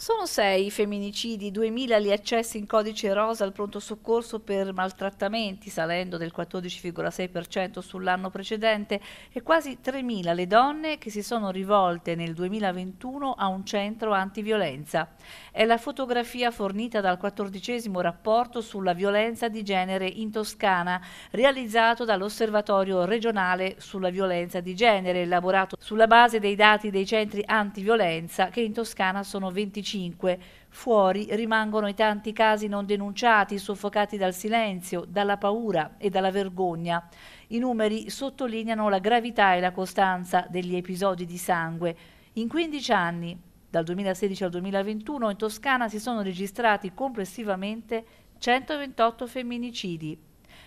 Sono sei i femminicidi, 2.000 gli accessi in codice rosa al pronto soccorso per maltrattamenti, salendo del 14,6% sull'anno precedente, e quasi 3.000 le donne che si sono rivolte nel 2021 a un centro antiviolenza. È la fotografia fornita dal 14 rapporto sulla violenza di genere in Toscana, realizzato dall'Osservatorio regionale sulla violenza di genere, elaborato sulla base dei dati dei centri antiviolenza che in Toscana sono 25 2005. Fuori rimangono i tanti casi non denunciati, soffocati dal silenzio, dalla paura e dalla vergogna. I numeri sottolineano la gravità e la costanza degli episodi di sangue. In 15 anni, dal 2016 al 2021, in Toscana si sono registrati complessivamente 128 femminicidi.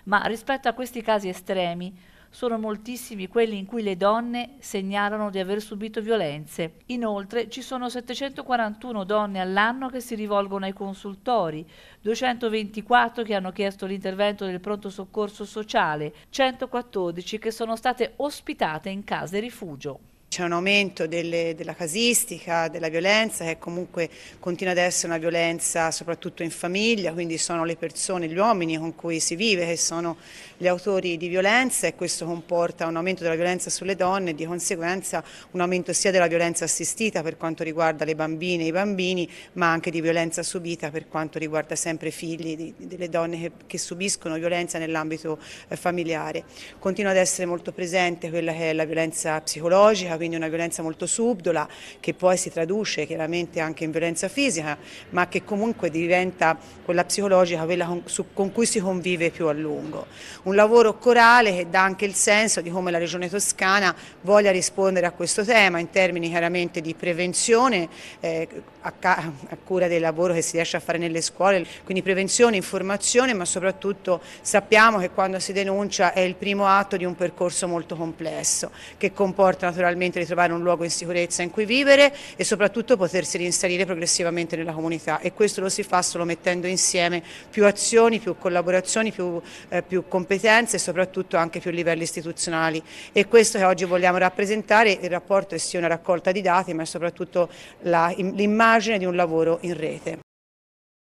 Ma rispetto a questi casi estremi, sono moltissimi quelli in cui le donne segnalano di aver subito violenze. Inoltre ci sono 741 donne all'anno che si rivolgono ai consultori, 224 che hanno chiesto l'intervento del pronto soccorso sociale, 114 che sono state ospitate in case rifugio. C'è un aumento delle, della casistica, della violenza che comunque continua ad essere una violenza soprattutto in famiglia, quindi sono le persone, gli uomini con cui si vive che sono gli autori di violenza e questo comporta un aumento della violenza sulle donne e di conseguenza un aumento sia della violenza assistita per quanto riguarda le bambine e i bambini ma anche di violenza subita per quanto riguarda sempre i figli di, delle donne che, che subiscono violenza nell'ambito eh, familiare. Continua ad essere molto presente quella che è la violenza psicologica quindi una violenza molto subdola che poi si traduce chiaramente anche in violenza fisica, ma che comunque diventa quella psicologica, quella con, su, con cui si convive più a lungo. Un lavoro corale che dà anche il senso di come la Regione Toscana voglia rispondere a questo tema in termini chiaramente di prevenzione eh, a, a cura del lavoro che si riesce a fare nelle scuole, quindi prevenzione, informazione, ma soprattutto sappiamo che quando si denuncia è il primo atto di un percorso molto complesso che comporta naturalmente veramente di trovare un luogo in sicurezza in cui vivere e soprattutto potersi reinserire progressivamente nella comunità e questo lo si fa solo mettendo insieme più azioni, più collaborazioni, più, eh, più competenze e soprattutto anche più livelli istituzionali e questo che oggi vogliamo rappresentare, il rapporto è sia una raccolta di dati ma soprattutto l'immagine di un lavoro in rete.